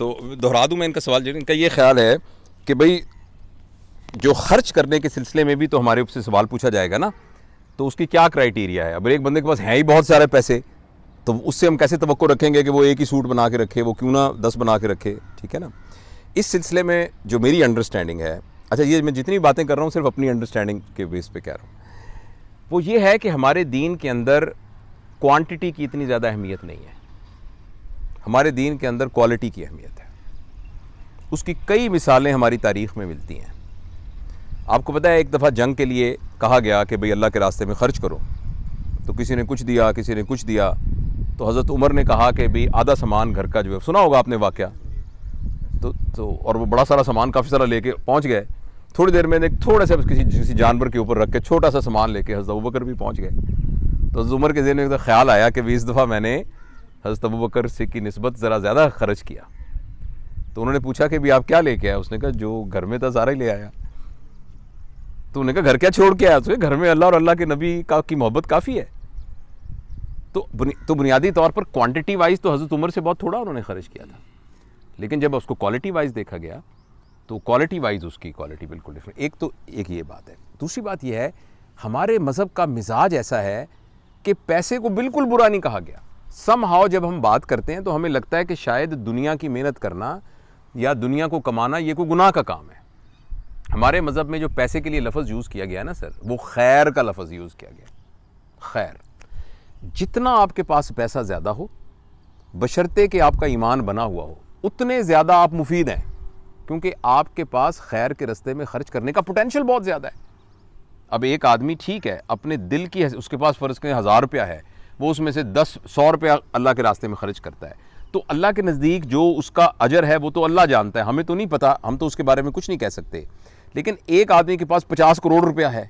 तो दोहरा दूँ मैं इनका सवाल जो इनका ये ख्याल है कि भाई जो खर्च करने के सिलसिले में भी तो हमारे से सवाल पूछा जाएगा ना तो उसकी क्या क्राइटेरिया है अब एक बंदे के पास हैं ही बहुत सारे पैसे तो उससे हम कैसे तो रखेंगे कि वो एक ही सूट बना के रखे वो क्यों ना दस बना के रखे ठीक है ना इस सिलसिले में जो मेरी अंडरस्टैंडिंग है अच्छा ये मैं जितनी बातें कर रहा हूँ सिर्फ अपनी अंडरस्टैंडिंग के बेस पे कह रहा हूँ वो ये है कि हमारे दीन के अंदर क्वांटिटी की इतनी ज़्यादा अहमियत नहीं है हमारे दीन के अंदर क्वालिटी की अहमियत है उसकी कई मिसालें हमारी तारीख में मिलती हैं आपको पता है एक दफ़ा जंग के लिए कहा गया कि भाई अल्लाह के रास्ते में ख़र्च करो तो किसी ने कुछ दिया किसी ने कुछ दिया तो हज़रत उमर ने कहा कि भाई आधा सामान घर का जो है सुना होगा आपने वाक़ तो तो और वो बड़ा सारा सामान काफ़ी सारा लेके पहुंच गए थोड़ी देर में एक थोड़ा सा किसी किसी जानवर के ऊपर रख के छोटा सा सामान लेके हज़रत उबकर भी पहुँच गए तो हज़रत उमर के जेन में तो ख्याल आया कि भाई इस दफ़ा मैंने हज़रत अबू बकर से की नस्बत ज़रा ज़्यादा खर्च किया तो उन्होंने पूछा कि भी आप क्या लेके आए उसने कहा जो घर में था सारा ही ले आया तो उन्होंने कहा घर क्या छोड़ के आया उसके तो घर में अल्लाह और अल्लाह के नबी का की मोहब्बत काफ़ी है तो बुनि, तो बुनियादी तौर पर क्वांटिटी वाइज तो हज़रत उमर से बहुत थोड़ा उन्होंने खर्च किया था लेकिन जब उसको क्वालिटी वाइज देखा गया तो क्वालिटी वाइज उसकी क्वालिटी बिल्कुल डिफरेंट एक तो एक ये बात है दूसरी बात यह है हमारे मज़हब का मिजाज ऐसा है कि पैसे को बिल्कुल बुरा नहीं कहा गया सम हाउ जब हम बात करते हैं तो हमें लगता है कि शायद दुनिया की मेहनत करना या दुनिया को कमाना ये कोई गुनाह का काम है हमारे मज़हब में जो पैसे के लिए लफ्ज़ यूज़ किया गया ना सर वो खैर का लफ्ज़ यूज़ किया गया खैर जितना आपके पास पैसा ज़्यादा हो बशर्ते कि आपका ईमान बना हुआ हो उतने ज़्यादा आप मुफीद हैं क्योंकि आपके पास खैर के रस्ते में खर्च करने का पोटेंशल बहुत ज़्यादा है अब एक आदमी ठीक है अपने दिल की उसके पास फ़र्ज़ करें हज़ार रुपया है वो उसमें से दस सौ रुपया अल्लाह के रास्ते में खर्च करता है तो अल्लाह के नज़दीक जो उसका अजर है वो तो अल्लाह जानता है हमें तो नहीं पता हम तो उसके बारे में कुछ नहीं कह सकते लेकिन एक आदमी के पास पचास करोड़ रुपया है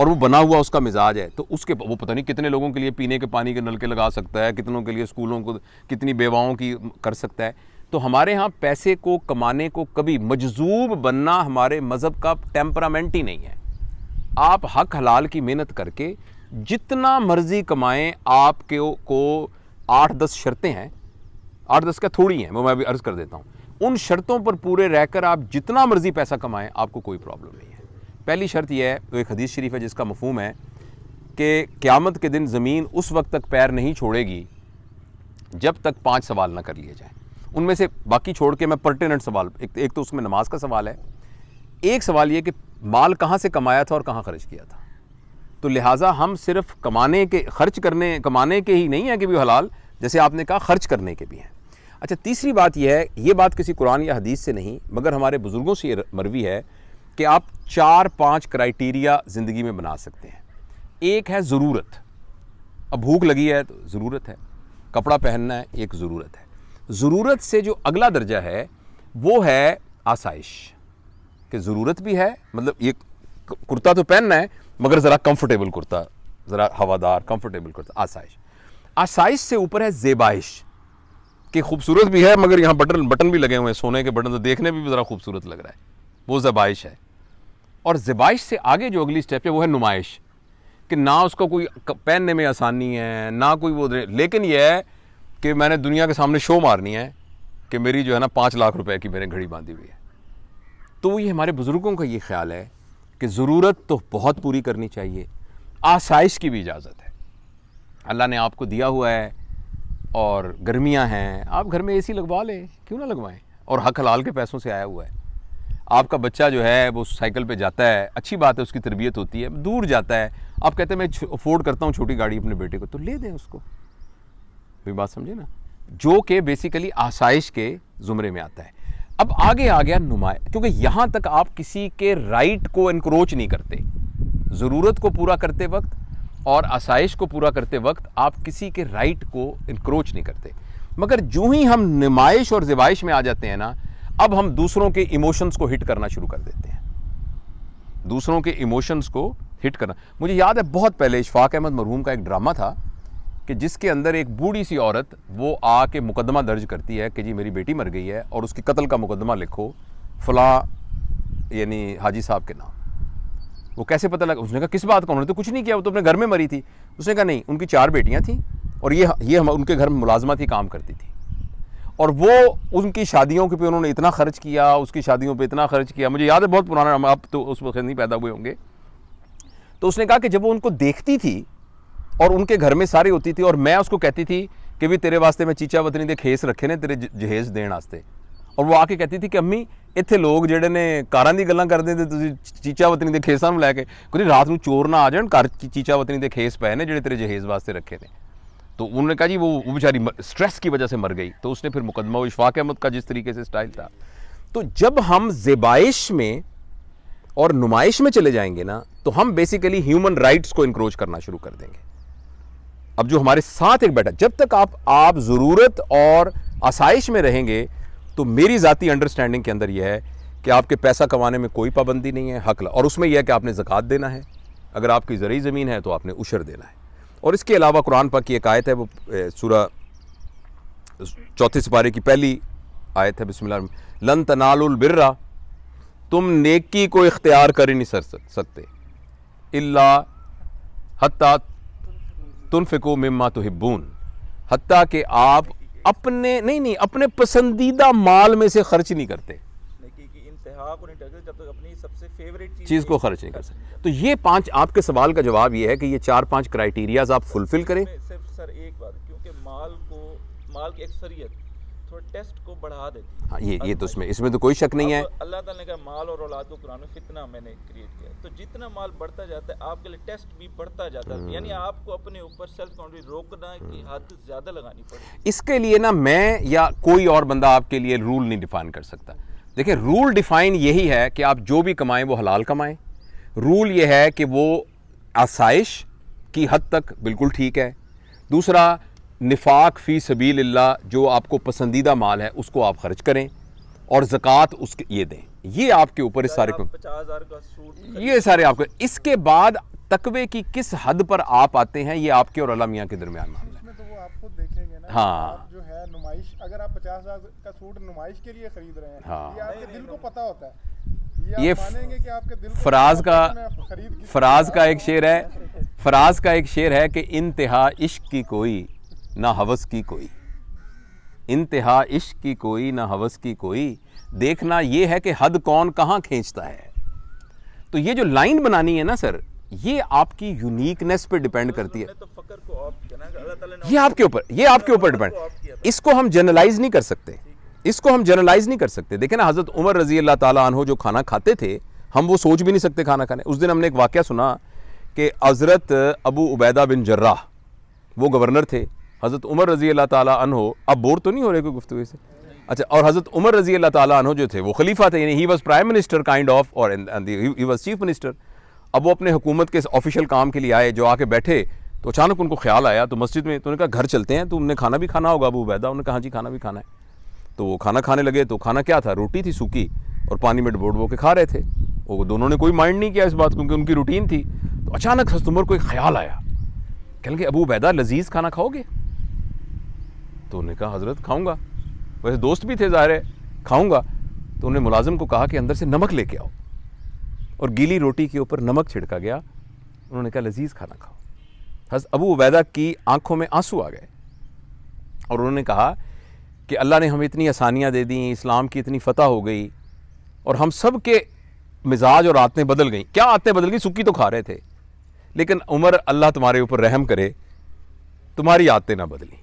और वो बना हुआ उसका मिजाज है तो उसके वो पता नहीं कितने लोगों के लिए पीने के पानी के नलके लगा सकता है कितनों के लिए स्कूलों को कितनी बेवाओं की कर सकता है तो हमारे यहाँ पैसे को कमाने को कभी मजजूब बनना हमारे मज़हब का टेम्परामेंट ही नहीं है आप हक हलाल की मेहनत करके जितना मर्जी कमाएं आपके को आठ दस शर्तें हैं आठ दस का थोड़ी हैं वो मैं अभी अर्ज़ कर देता हूँ उन शर्तों पर पूरे रहकर आप जितना मर्जी पैसा कमाएं आपको कोई प्रॉब्लम नहीं है पहली शर्त यह है एक हदीस शरीफ है जिसका मफहम है कि क़्यामत के दिन ज़मीन उस वक्त तक पैर नहीं छोड़ेगी जब तक पाँच सवाल ना कर लिए जाए उनमें से बाकी छोड़ के मैं पर्टिनेंट सवाल एक, एक तो उसमें नमाज का सवाल है एक सवाल ये कि माल कहाँ से कमाया था और कहाँ खर्च किया था तो लिहाजा हम सिर्फ कमाने के खर्च करने कमाने के ही नहीं है कि भी हलाल जैसे आपने कहा खर्च करने के भी हैं अच्छा तीसरी बात यह है ये बात किसी कुरान या हदीस से नहीं मगर हमारे बुज़ुर्गों से ये मरवी है कि आप चार पांच क्राइटेरिया ज़िंदगी में बना सकते हैं एक है ज़रूरत अब भूख लगी है तो ज़रूरत है कपड़ा पहनना है एक ज़रूरत है ज़रूरत से जो अगला दर्जा है वो है आसाइश कि ज़रूरत भी है मतलब ये कुर्ता तो पहनना है मगर ज़रा कंफर्टेबल कुर्ता ज़रा हवादार कंफर्टेबल कुर्ता आसाइश आसाइश से ऊपर है जेबाइश कि खूबसूरत भी है मगर यहाँ बटन बटन भी लगे हुए हैं सोने के बटन तो देखने में भी ज़रा खूबसूरत लग रहा है वो जबाइश है और जबाइश से आगे जो अगली स्टेप है वो है नुमाइश कि ना उसको कोई पहनने में आसानी है ना कोई वो लेकिन यह है कि मैंने दुनिया के सामने शो मारनी है कि मेरी जो है ना पाँच लाख रुपए की मैंने घड़ी बांधी हुई है तो ये हमारे बुज़ुर्गों का ये ख्याल है कि ज़रूरत तो बहुत पूरी करनी चाहिए आसाइश की भी इजाज़त है अल्लाह ने आपको दिया हुआ है और गर्मियाँ हैं आप घर में सी लगवा लें क्यों ना लगवाएं और हक हलाल के पैसों से आया हुआ है आपका बच्चा जो है वो साइकिल पे जाता है अच्छी बात है उसकी तरबियत होती है दूर जाता है आप कहते हैं मैं अफोर्ड करता हूँ छोटी गाड़ी अपने बेटे को तो ले दें उसको भी बात समझे ना जो कि बेसिकली आसाइश के ज़ुमरे में आता है अब आगे आ गया नुमाए क्योंकि यहाँ तक आप किसी के राइट को इनक्रोच नहीं करते ज़रूरत को पूरा करते वक्त और आसाइश को पूरा करते वक्त आप किसी के राइट को इनक्रोच नहीं करते मगर जो ही हम नुमाइश और जिबाइश में आ जाते हैं ना अब हम दूसरों के इमोशंस को हिट करना शुरू कर देते हैं दूसरों के इमोशंस को हिट करना मुझे याद है बहुत पहले इशफाक अहमद मरहूम का एक ड्रामा था कि जिसके अंदर एक बूढ़ी सी औरत वो आके मुकदमा दर्ज करती है कि जी मेरी बेटी मर गई है और उसके कत्ल का मुकदमा लिखो फला यानी हाजी साहब के नाम वो कैसे पता लगा उसने कहा किस बात का उन्होंने तो कुछ नहीं किया वो तो अपने घर में मरी थी उसने कहा नहीं उनकी चार बेटियाँ थीं और ये ये हम उनके घर में मुलाजमा थी काम करती थी और वो उनकी शादियों के पे उन्होंने इतना खर्च किया उसकी शादियों पे इतना खर्च किया मुझे याद है बहुत पुराना आप तो उस वक्त नहीं पैदा हुए होंगे तो उसने कहा कि जब वो उनको देखती थी और उनके घर में सारी होती थी और मैं उसको कहती थी कि भी तेरे वास्ते मैं चीचा वतनी के खेस रखे ने तेरे जहेज देने वास्ते और वो आके कहती थी कि अम्मी इतने लोग जोड़े ने कार की ਗੱਲਾਂ करते चीचा वतनी के खेसा में लैके ਨੂੰ रात ਕੇ चोर ਰਾਤ आ जाए ਨਾ चीचा वतनी के खेस पे ने जो तेरे जहेज वास्ते रखे ਜਹੇਜ਼ तो उन्होंने कहा जी वो वो बेचारी स्ट्रेस की वजह से मर गई तो उसने फिर मुकदमा वो इशफाक अहमद का जिस तरीके से स्टाइल था तो जब हम जेबाइश में और नुमाइश में चले जाएंगे ना तो हम बेसिकली ह्यूमन राइट्स को इंक्रोच करना शुरू कर देंगे अब जो हमारे साथ एक बैठा जब तक आप आप ज़रूरत और आसाइश में रहेंगे तो मेरी ज़ाती अंडरस्टैंडिंग के अंदर यह है कि आपके पैसा कमाने में कोई पाबंदी नहीं है हकल और उसमें यह है कि आपने ज़क़़त देना है अगर आपकी ज़रूरी ज़मीन है तो आपने उशर देना है और इसके अलावा कुरान पाक की एक आयत है वो सूरा चौथे सिपारे की पहली आयत है बिस्मिल्लाह लन तनालबिर्रा तुम नेकी को इख्तियार कर ही नहीं सर सकते इल्ला हत्ता तुनफिको तो तोहिब्बून हती कि आप अपने नहीं नहीं अपने पसंदीदा माल में से खर्च नहीं करते चीज़ को खर्च नहीं कर सकते तो ये पांच आपके सवाल का जवाब ये है कि ये चार पांच क्राइटेरियाज आप फुलफिल करें सिर्फ सर एक बात क्योंकि माल को माल की अक्सरियत टेस्ट तो को बढ़ा देती है हाँ, ये ये तो इसमें इसमें तो कोई शक नहीं है अल्लाह ताला ने कहा माल और औलाद को कुरान में फितना मैंने क्रिएट किया तो जितना माल बढ़ता जाता है आपके लिए टेस्ट भी बढ़ता जाता है यानी हम्म। आपको अपने ऊपर सेल्फ रोकना की हम्म। हद ज़्यादा लगानी पड़ेगी इसके लिए ना मैं या कोई और बंदा आपके लिए रूल नहीं डिफाइन कर सकता देखिए रूल डिफाइन यही है कि आप जो भी कमाएं वो हलाल कमाएं रूल ये है कि वो आसाइश की हद तक बिल्कुल ठीक है दूसरा निफाक फ़ी सबील जो आपको पसंदीदा माल है उसको आप खर्च करें और ज़क़़त उसके ये दें ये आपके ऊपर इस सारे को पचास हज़ार का सूट ये सारे आपको इसके बाद तकवे की किस हद पर आप आते हैं ये आपके और अला मियाँ के दरमियान मामला है तो हाँ जो है नुमाइश अगर आप पचास हज़ार का सूट नुमाइश के लिए खरीद रहे हैं हाँ ये आपके दिल को पता होता है ये फराज का फराज का एक शेर है फराज का एक शेर है कि इंतहा इश्क की कोई ना हवस की कोई इंतहा इश्क की कोई ना हवस की कोई देखना ये है कि हद कौन कहाँ खींचता है तो ये जो लाइन बनानी है ना सर ये आपकी यूनिकनेस पे डिपेंड करती है ये आपके ऊपर ये आपके ऊपर डिपेंड इसको हम जनरलाइज नहीं कर सकते इसको हम जनरलाइज नहीं कर सकते देखे ना हजरत उमर रजी अल्लाह तहो जो खाना खाते थे हम वो सोच भी नहीं सकते खाना खाने उस दिन हमने एक वाक्य सुना कि हजरत अबू उबैदा बिन जर्राह वो गवर्नर थे हज़रत उमर रज़ी अल्लाह ताली हो अब बोर तो नहीं हो रहे कोई गुफ्तु से अच्छा और हज़रत उमर रजी अल्लाह ताली जो थे वो खलीफा थे यानी he was prime minister kind of और ही वॉज़ चीफ मिनिस्टर अब वो अपने हुकूमत के ऑफिशियल काम के लिए आए जो आके बैठे तो अचानक उनको ख्याल आया तो मस्जिद में तो उन्होंने कहा घर चलते हैं तो उन्हें खाना भी खाना होगा अबू बैदा उन्होंने कहा जी खाना भी खाना है तो वो खाना खाने लगे तो खाना क्या था रोटी थी सूखी और पानी में डबो डबो के खा रहे थे वो दोनों ने कोई माइंड नहीं किया इस बात क्योंकि उनकी रूटीन थी तो अचानक हस्तुमर को एक ख्याल आया कह लगे अबू बैदा लजीज़ खाना खाओगे तो उन्होंने कहा हज़रत खाऊँगा वैसे दोस्त भी थे ज़ाहिर है खाऊँगा तो उन्होंने मुलाजम को कहा कि अंदर से नमक लेके आओ और गीली रोटी के ऊपर नमक छिड़का गया उन्होंने कहा लजीज खाना खाओ हज़ अबू उबैदा की आंखों में आंसू आ गए और उन्होंने कहा कि अल्लाह ने हमें इतनी आसानियाँ दे दी इस्लाम की इतनी फ़तह हो गई और हम सब के मिजाज और आदतें बदल गई क्या आदतें बदल गई सुक्की तो खा रहे थे लेकिन उमर अल्लाह तुम्हारे ऊपर रहम करे तुम्हारी आदतें ना बदली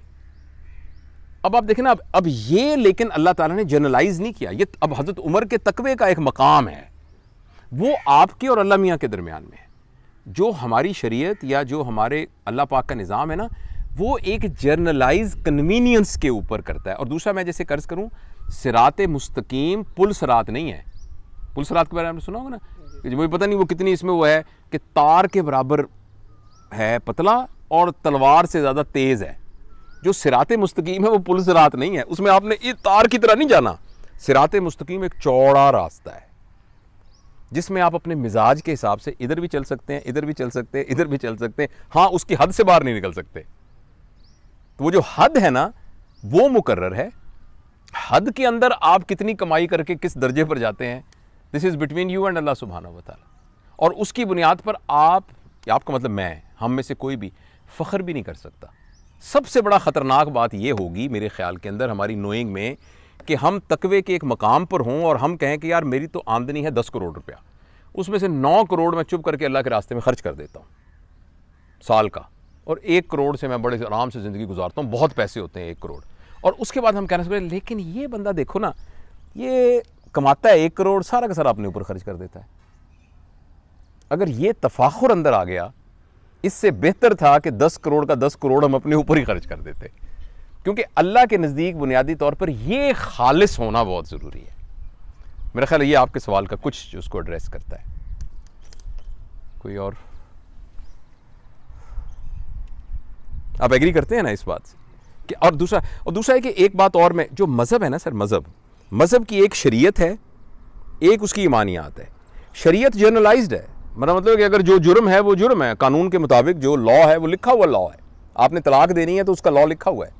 अब आप देखें ना अब अब ये लेकिन अल्लाह ताला ने जनरलाइज नहीं किया ये अब हज़रत उमर के तकवे का एक मकाम है वो आपके और अल्लाह मियाँ के दरमियान में है जो हमारी शरीयत या जो हमारे अल्लाह पाक का निज़ाम है ना वो एक जर्नलाइज कन्वीनियंस के ऊपर करता है और दूसरा मैं जैसे कर्ज़ करूँ सिरात मुस्तकीम पुल सरात नहीं है पुल सरात के बारे में सुना होगा ना कि मुझे पता नहीं वो कितनी इसमें वो है कि तार के बराबर है पतला और तलवार से ज़्यादा तेज़ है जो सिरात मुस्तकीम है वो पुल सिरात नहीं है उसमें आपने इस तार की तरह नहीं जाना सिरात मुस्तकीम एक चौड़ा रास्ता है जिसमें आप अपने मिजाज के हिसाब से इधर भी चल सकते हैं इधर भी चल सकते हैं इधर भी चल सकते हैं हाँ उसकी हद से बाहर नहीं निकल सकते तो वो जो हद है ना वो मुकर्र है हद के अंदर आप कितनी कमाई करके किस दर्जे पर जाते हैं this is between you and Allah सुबहाना वाली और उसकी बुनियाद पर आप आपका मतलब मैं हम में से कोई भी फ़ख्र भी नहीं कर सकता सबसे बड़ा ख़तरनाक बात यह होगी मेरे ख्याल के अंदर हमारी नोइंग में कि हम तकवे के एक मकाम पर हों और हम कहें कि यार मेरी तो आमदनी है दस करोड़ रुपया उसमें से नौ करोड़ मैं चुप करके अल्लाह के रास्ते में खर्च कर देता हूँ साल का और एक करोड़ से मैं बड़े आराम से ज़िंदगी गुजारता हूँ बहुत पैसे होते हैं एक करोड़ और उसके बाद हम कहना सकते लेकिन ये बंदा देखो ना ये कमाता है एक करोड़ सारा का सारा अपने ऊपर खर्च कर देता है अगर ये तफाखुर अंदर आ गया इससे बेहतर था कि दस करोड़ का दस करोड़ हम अपने ऊपर ही खर्च कर देते क्योंकि अल्लाह के नज़दीक बुनियादी तौर पर यह खालिश होना बहुत ज़रूरी है मेरा ख्याल ये आपके सवाल का कुछ उसको एड्रेस करता है कोई और आप एग्री करते हैं ना इस बात से कि और दूसरा और दूसरा है कि एक बात और मैं जो मज़हब है ना सर मज़हब मज़हब की एक शरीयत है एक उसकी ईमानियात है शरीयत जनरलाइज्ड है मेरा मतलब कि अगर जो जुर्म है वो जुर्म है कानून के मुताबिक जो लॉ है वो लिखा हुआ लॉ है आपने तलाक देनी है तो उसका लॉ लिखा हुआ है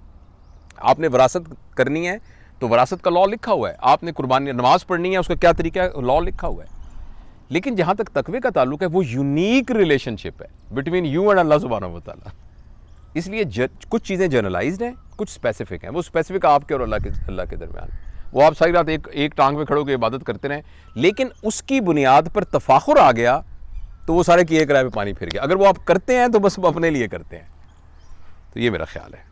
आपने वरासत करनी है तो वरासत का लॉ लिखा हुआ है आपने कुर्बानी नमाज पढ़नी है उसका क्या तरीका है लॉ लिखा हुआ है लेकिन जहाँ तक तकवे का ताल्लुक है वो यूनिक रिलेशनशिप है बिटवीन यू एंड अल्लाह सुबहाना वाली इसलिए कुछ चीज़ें जर्नलाइज हैं कुछ स्पेसिफिक हैं वो स्पेसिफिक आपके और अल्लाह के अल्लाह के दरमियान वो आप सारी रात एक एक टांग पे खड़े होकर इबादत करते रहें लेकिन उसकी बुनियाद पर तफाखुर आ गया तो वो सारे किए कराए पे पानी फिर गया अगर वो आप करते हैं तो बस अपने लिए करते हैं तो ये मेरा ख्याल है